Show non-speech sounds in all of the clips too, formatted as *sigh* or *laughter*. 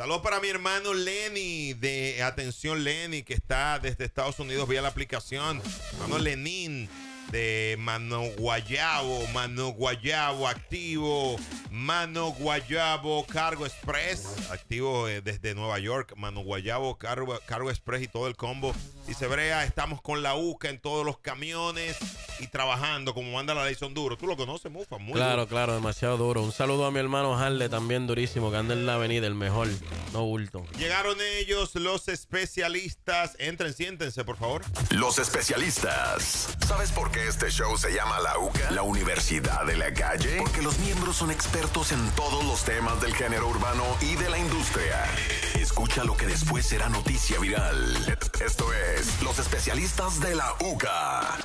Saludos para mi hermano Lenny, de Atención Lenny, que está desde Estados Unidos vía la aplicación. Hermano Lenín de Mano Guayabo, Mano Guayabo activo, Mano Guayabo Cargo Express, activo eh, desde Nueva York, Mano Guayabo Cargo, Cargo Express y todo el combo. y Sebrea estamos con la UCA en todos los camiones y trabajando como manda la ley, son duros. Tú lo conoces, Mufa, muy Claro, claro, demasiado duro. Un saludo a mi hermano Harle, también durísimo, que anda en la avenida, el mejor, no bulto. Llegaron ellos, los especialistas. Entren, siéntense, por favor. Los especialistas. ¿Sabes por qué? este show se llama La UCA, la Universidad de la Calle, porque los miembros son expertos en todos los temas del género urbano y de la industria. Escucha lo que después será noticia viral. Esto es Los especialistas de la UCA.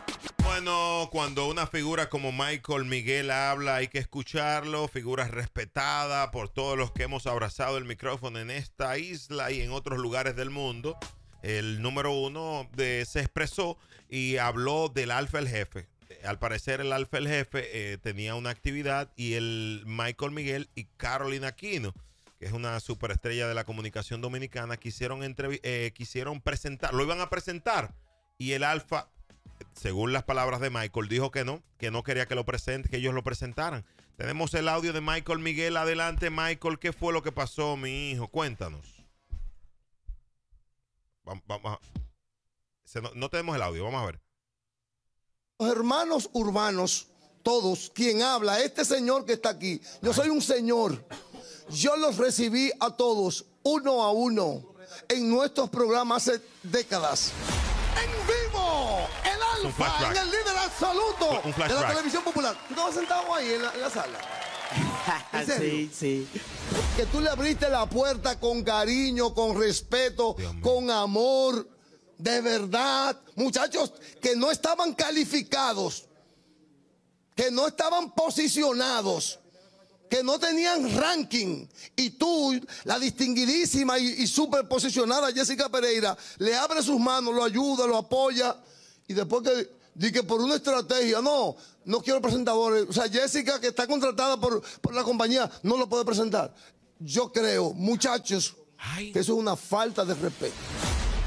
Bueno, cuando una figura como Michael Miguel habla, hay que escucharlo. Figura respetada por todos los que hemos abrazado el micrófono en esta isla y en otros lugares del mundo. El número uno se expresó y habló del alfa el jefe. Al parecer el alfa el jefe eh, tenía una actividad y el Michael Miguel y Carolina Aquino, que es una superestrella de la comunicación dominicana, quisieron, eh, quisieron presentar, lo iban a presentar y el alfa según las palabras de Michael, dijo que no, que no quería que lo presente, que ellos lo presentaran. Tenemos el audio de Michael Miguel. Adelante, Michael, ¿qué fue lo que pasó, mi hijo? Cuéntanos. Vamos, no, tenemos el audio, vamos a ver. Los hermanos urbanos, todos, quien habla, este señor que está aquí, yo soy un señor. Yo los recibí a todos, uno a uno, en nuestros programas hace décadas. En vivo, el alfa, en el líder absoluto de la televisión popular. Todos estabas ahí en la sala. *laughs* Sí, sí. Que tú le abriste la puerta con cariño, con respeto, con amor, de verdad. Muchachos que no estaban calificados, que no estaban posicionados, que no tenían ranking. Y tú, la distinguidísima y, súper posicionada Jessica Pereira, le abre sus manos, lo ayuda, lo apoya. Y después que Di que por una estrategia, no, no quiero presentadores. O sea, Jessica, que está contratada por, la compañía, no lo puede presentar. Yo creo, muchachos, que eso es una falta de respeto.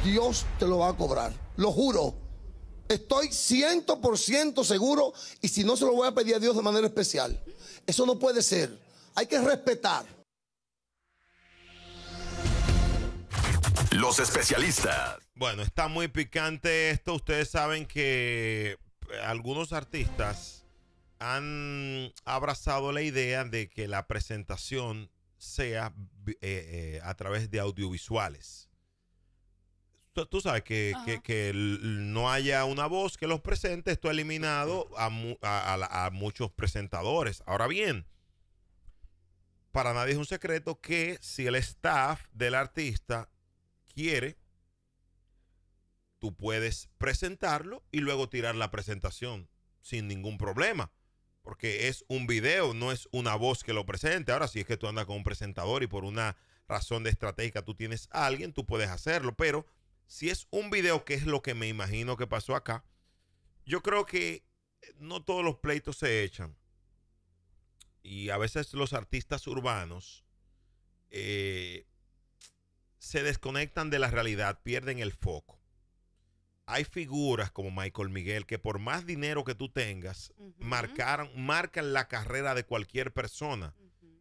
Dios te lo va a cobrar, lo juro. Estoy 100% seguro y si no se lo voy a pedir a Dios de manera especial. Eso no puede ser. Hay que respetar. Los especialistas. Bueno, está muy picante esto. Ustedes saben que eh, algunos artistas han abrazado la idea de que la presentación sea eh, eh, a través de audiovisuales. Tú, sabes que, no haya una voz que los presente, esto ha eliminado a muchos presentadores. Ahora bien, para nadie es un secreto que si el staff del artista quiere tú puedes presentarlo y luego tirar la presentación sin ningún problema. Porque es un video, no es una voz que lo presente. Ahora, si es que tú andas con un presentador y por una razón de estratégica tú tienes a alguien, tú puedes hacerlo. Pero si es un video, que es lo que me imagino que pasó acá, yo creo que eh, no todos los pleitos se echan. Y a veces los artistas urbanos eh, se desconectan de la realidad, pierden el foco hay figuras como Michael Miguel que por más dinero que tú tengas, marcan la carrera de cualquier persona.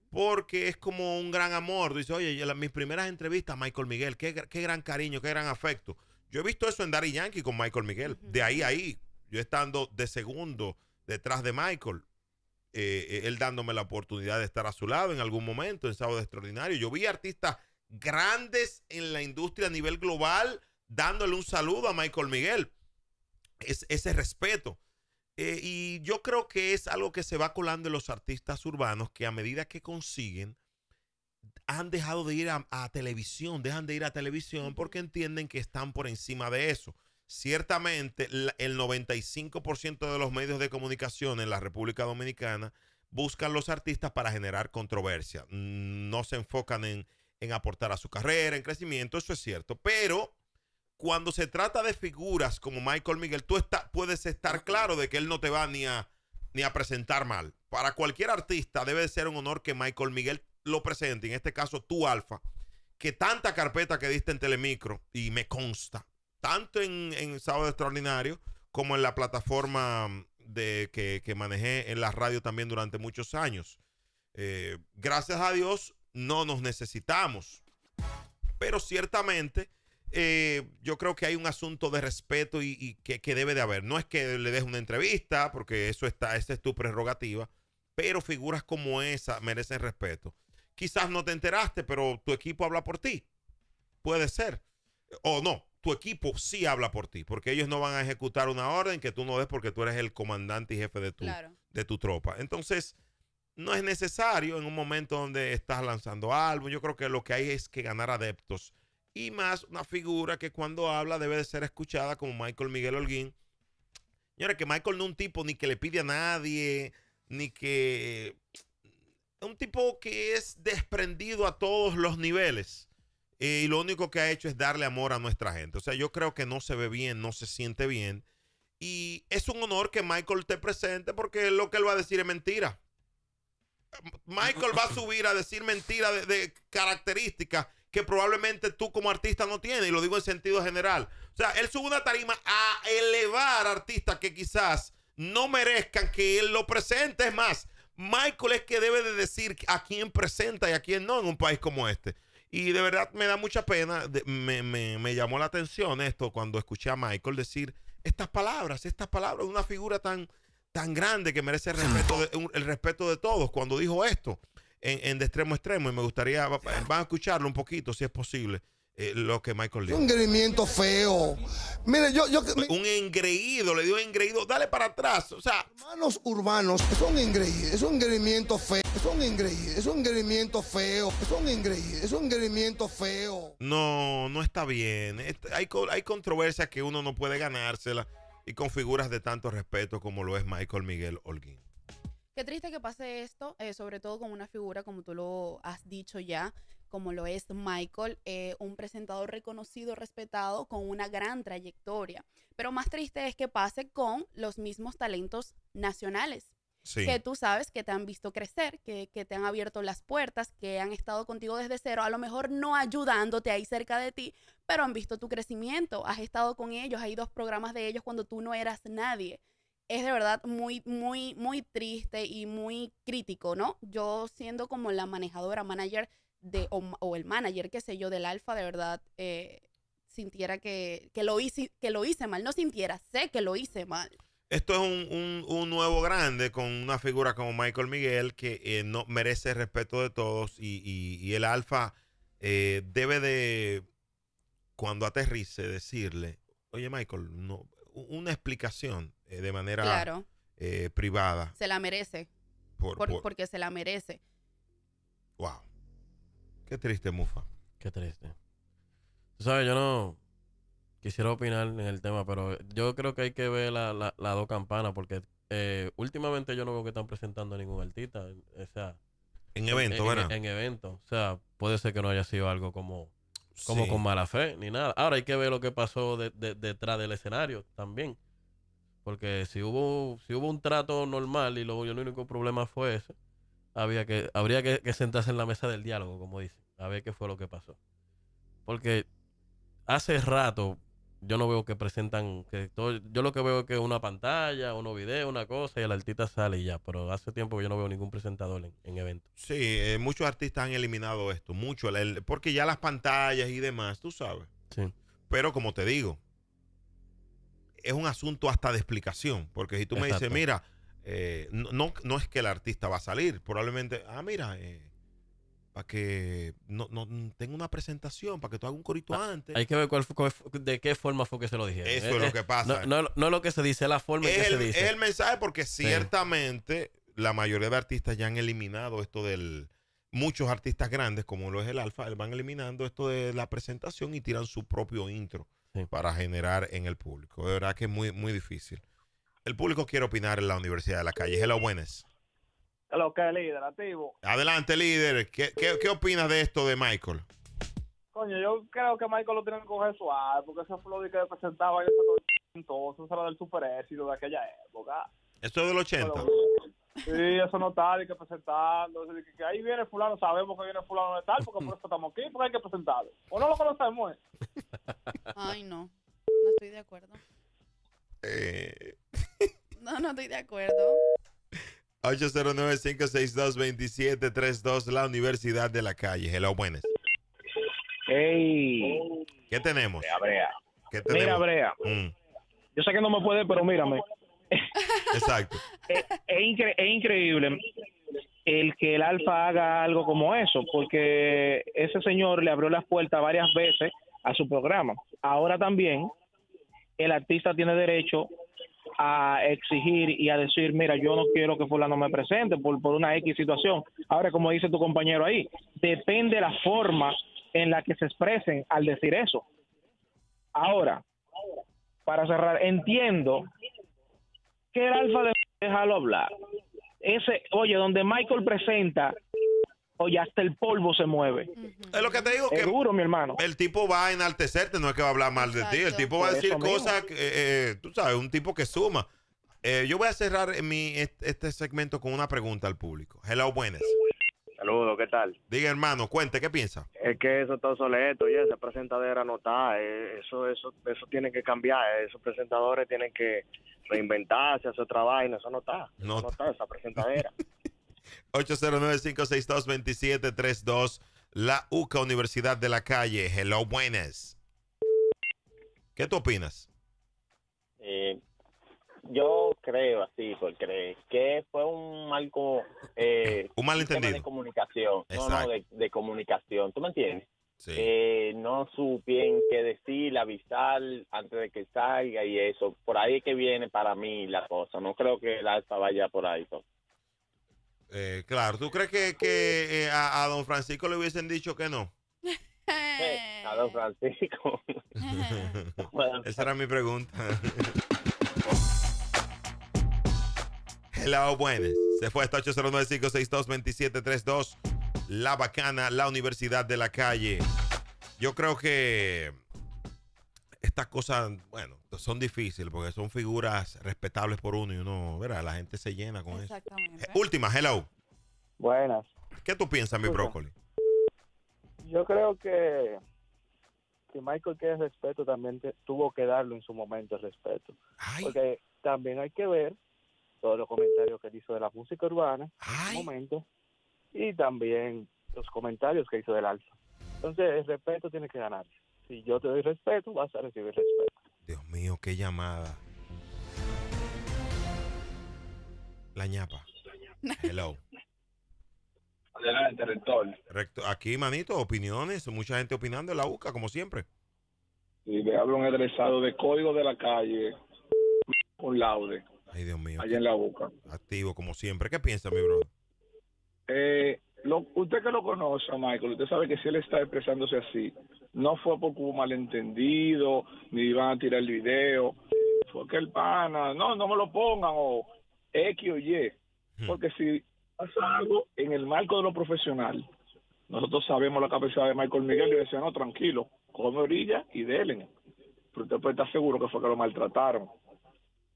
Porque es como un gran amor. Dice, oye, mis primeras entrevistas, Michael Miguel, qué, qué, gran cariño, qué gran afecto. Yo he visto eso en dari Yankee con Michael Miguel. De ahí a ahí, yo estando de segundo detrás de Michael, eh, eh, él dándome la oportunidad de estar a su lado en algún momento, en Sábado Extraordinario. Yo vi artistas grandes en la industria a nivel global dándole un saludo a Michael Miguel. Es, ese respeto. Eh, y yo creo que es algo que se va colando en los artistas urbanos que a medida que consiguen, han dejado de ir a, televisión, dejan de ir a televisión porque entienden que están por encima de eso. Ciertamente, el 95% de los medios de comunicación en la República Dominicana buscan los artistas para generar controversia. Mm, no se enfocan en, en aportar a su carrera, en crecimiento, eso es cierto. Pero cuando se trata de figuras como Michael Miguel, tú puedes estar claro de que él no te va ni a, ni a presentar mal. Para cualquier artista debe ser un honor que Michael Miguel lo presente, en este caso tú, Alfa, que tanta carpeta que diste en Telemicro, y me consta, tanto en, en Sábado Extraordinario como en la plataforma de, que, que, manejé en la radio también durante muchos años. Eh, gracias a Dios no nos necesitamos, pero ciertamente eh, yo creo que hay un asunto de respeto y, que, debe de haber. No es que le des una entrevista, porque eso está, esa es tu prerrogativa, pero figuras como esa merecen respeto. Quizás no te enteraste, pero tu equipo habla por ti. Puede ser. O no, tu equipo sí habla por ti, porque ellos no van a ejecutar una orden que tú no des porque tú eres el comandante y jefe de tu, de tu tropa. Entonces, no es necesario en un momento donde estás lanzando algo. Yo creo que lo que hay es que ganar adeptos y más una figura que cuando habla debe de ser escuchada como Michael Miguel Holguín. Señores, que Michael no es un tipo ni que le pide a nadie, ni que... Es un tipo que es desprendido a todos los niveles. Eh, y lo único que ha hecho es darle amor a nuestra gente. O sea, yo creo que no se ve bien, no se siente bien. Y es un honor que Michael te presente porque lo que él va a decir es mentira. Michael va a subir a decir mentira de características que probablemente tú como artista no tienes, y lo digo en sentido general. O sea, él sube una tarima a elevar artistas que quizás no merezcan que él lo presente. Es más, Michael es que debe de decir a quién presenta y a quién no en un país como este. Y de verdad me da mucha pena, me, llamó la atención esto cuando escuché a Michael decir estas palabras, estas palabras una figura tan, tan grande que merece el respeto de todos cuando dijo esto en, de extremo a extremo y me gustaría, van a escucharlo un poquito si es posible. Eh, lo que Michael dijo Un engreimiento feo. Mire, yo. yo Un engreído, le dio engreído. Dale para atrás. O sea. Hermanos urbanos, es un engreído, es un engreimiento feo. Es un engreído, es un engreimiento feo. Es un engreído, es un engreimiento feo. No, no está bien. Hay, hay controversias que uno no puede ganársela y con figuras de tanto respeto como lo es Michael Miguel Holguín. Qué triste que pase esto, eh, sobre todo con una figura, como tú lo has dicho ya, como lo es Michael, eh, un presentador reconocido, respetado, con una gran trayectoria. Pero más triste es que pase con los mismos talentos nacionales. que tú sabes que te han visto crecer, que, que, te han abierto las puertas, que han estado contigo desde cero, a lo mejor no ayudándote ahí cerca de ti, pero han visto tu crecimiento, has estado con ellos, hay dos programas de ellos cuando tú no eras nadie es de verdad muy, muy, muy triste y muy crítico, ¿no? Yo siendo como la manejadora, manager de, o, el manager, qué sé yo, del alfa, de verdad, eh, sintiera que, que, lo hice, que lo hice mal. No sintiera, sé que lo hice mal. Esto es un, nuevo grande con una figura como Michael Miguel que eh, no, merece el respeto de todos y, y, el alfa eh, debe de, cuando aterrice, decirle, oye Michael, no, una explicación eh, de manera eh, privada. Se la merece. Porque se la merece. Wow. Qué triste, Mufa. Qué triste. Tú sabes, yo no quisiera opinar en el tema, pero yo creo que hay que ver las la, dos campanas, porque eh, últimamente yo no veo que están presentando ningún artista. O sea, en evento, ¿verdad? en, evento. O sea, puede ser que no haya sido algo como como con mala fe, ni nada. Ahora hay que ver lo que pasó detrás del escenario también. Porque si hubo, si hubo un trato normal y luego el único problema fue eso, había que, habría que, que sentarse en la mesa del diálogo, como dicen, a ver qué fue lo que pasó. Porque hace rato, yo no veo que presentan, que todo, yo lo que veo es que una pantalla, uno video, una cosa, y el artista sale y ya, pero hace tiempo que yo no veo ningún presentador en, en eventos. Sí, eh, muchos artistas han eliminado esto, mucho, porque ya las pantallas y demás, tú sabes. Sí. Pero como te digo, es un asunto hasta de explicación, porque si tú me dices, mira, eh, no, no, no, es que el artista va a salir, probablemente, ah, mira, eh, para que no, no mm, tenga una presentación, para que tú hagas un corito ah, antes. Hay que ver cuál, de qué forma fue que se lo dijeron. Eso eh, es, lo eh, que pasa. No, no, lo que se dice, la forma que se dice. Es el mensaje porque ciertamente la mayoría de artistas ya han eliminado esto del... Muchos artistas grandes, como lo es el Alfa, van eliminando esto de la presentación y tiran su propio intro para generar en el público. De verdad que es muy, muy difícil. El público quiere opinar en la Universidad de la Calle. Hello, buenas. Lo que líder, activo. Adelante, líder. ¿Qué, qué, qué opinas de esto de Michael? Coño, yo creo que Michael lo tiene que coger suave, porque fue lo que presentaba en ese entonces, eso era del super éxito de aquella época. ¿Esto es del 80? sí, eso no está, hay que presentarlo. Que, ahí viene fulano, sabemos que viene fulano de tal, porque por eso estamos aquí, porque hay que presentarlo. ¿O no lo conocemos? ¿eh? *laughs* Ay, no. No estoy de acuerdo. Eh... no, no estoy de acuerdo. 809-562-2732, la Universidad de la Calle. Hello, buenas. Hey. ¿Qué tenemos? ¡Mira, Brea. ¿Qué tenemos? Mira, Brea. Mm. Yo sé que no me puede, pero mírame. Exacto. *laughs* es increíble el que el Alfa haga algo como eso, porque ese señor le abrió las puertas varias veces a su programa. Ahora también el artista tiene derecho a exigir y a decir, mira, yo no quiero que fulano me presente por, una X situación. Ahora, como dice tu compañero ahí, depende la forma en la que se expresen al decir eso. Ahora, para cerrar, entiendo que el alfa de dejarlo hablar. Ese, oye, donde Michael presenta o ya hasta el polvo se mueve. Es lo que te digo. Seguro, mi hermano. El tipo va a enaltecerte, no es que va a hablar mal de ti. El tipo va a decir cosas, eh, eh, tú sabes, un tipo que suma. Eh, yo voy a cerrar mi, este segmento con una pregunta al público. Hello, buenas. Saludos, ¿qué tal? Diga, hermano, cuente, ¿qué piensa? Es que eso está obsoleto, y esa presentadera no está. Eso, eso, eso tiene que cambiar. Esos presentadores tienen que reinventarse, hacer otra vaina. Eso no está. Eso no, está esa presentadera. *laughs* 809-562-2732. La UCA Universidad de la Calle. Hello, buenas. ¿Qué tú opinas? Eh, yo creo así, porque que fue un mal eh, un mal de comunicación, no, no de, comunicación, ¿tú me entiendes? Sí. Eh, no bien qué decir, avisar antes de que salga y eso, por ahí es que viene para mí la cosa, no creo que el alfa vaya por ahí. Eh, claro, ¿tú crees que, eh, a, don Francisco le hubiesen dicho que no? a don Francisco. *laughs* Esa era mi pregunta. Hello, *laughs* buenas. Se fue hasta 809-562-2732. La Bacana, la Universidad de la Calle. Yo creo que estas cosas, bueno, son difíciles porque son figuras respetables por uno y uno, verá, la gente se llena con eso. Eh, última, hello. Buenas. ¿Qué tú piensas, mi brócoli? Yo creo que, que Michael quiere respeto, también tuvo que darlo en su momento el respeto. Porque también hay que ver todos los comentarios que hizo de la música urbana en su momento y también los comentarios que hizo del alfa. Entonces, el respeto tiene que ganarse si yo te doy respeto, vas a recibir respeto. Dios mío, qué llamada. La ñapa. Hello. Adelante, rector. Recto. Aquí, manito, opiniones, mucha gente opinando en la UCA, como siempre. Y me habla un egresado de código de la calle con laude. Ay, Dios mío. Allá en la UCA. Activo, como siempre. ¿Qué piensa, mi bro? Eh, lo, usted que lo conoce, Michael, usted sabe que si él está expresándose así, no fue porque hubo malentendido, ni iban a tirar el video, fue que el pana, no, no me lo pongan, o X o Y. Hmm. Porque si pasa algo en el marco de lo profesional, nosotros sabemos la capacidad de Michael Miguel y decían, no, tranquilo, come orilla y delen. Pero usted puede estar seguro que fue que lo maltrataron.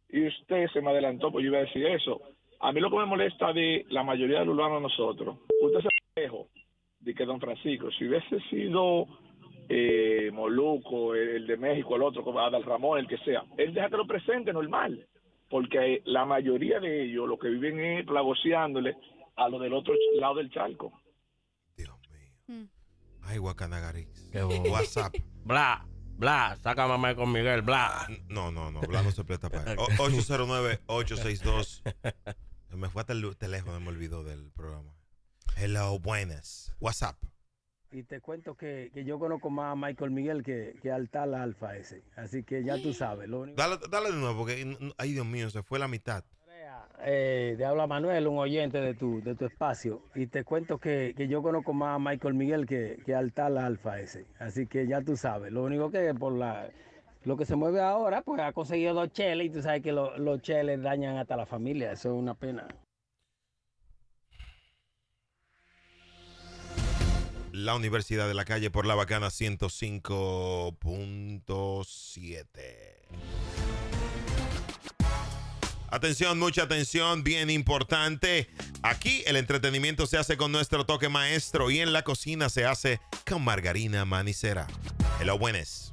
Y usted se me adelantó, pues yo iba a decir eso. A mí lo que me molesta de la mayoría de los urbanos nosotros, usted se lejos de que don Francisco, si hubiese sido eh, Moluco, el, de México, el otro, Adal Ramón, el que sea. Él déjate lo presente normal, porque la mayoría de ellos los que viven es plagoseándole a lo del otro lado del charco. Dios mío. Mm. Ay, Guacanagarix WhatsApp. *laughs* Bla. Bla, saca mamá con Miguel, bla. Ah, no, no, no, bla no se presta para 809-862. Me fue hasta el teléfono, me olvidó del programa. Hello, buenas. WhatsApp. Y te cuento que, yo conozco más a Michael Miguel que, que al tal Alfa ese. Así que ya tú sabes. dale, dale de nuevo, porque, ay Dios mío, se fue la mitad. Eh, te habla Manuel, un oyente de tu, de tu espacio. Y te cuento que, yo conozco más a Michael Miguel que, que al tal Alfa ese. Así que ya tú sabes. Lo único que por la lo que se mueve ahora, pues ha conseguido dos cheles y tú sabes que los cheles dañan hasta la familia. Eso es una pena. la Universidad de la Calle por la Bacana 105.7. Atención, mucha atención, bien importante. Aquí el entretenimiento se hace con nuestro toque maestro y en la cocina se hace con margarina manicera. Hello, buenas.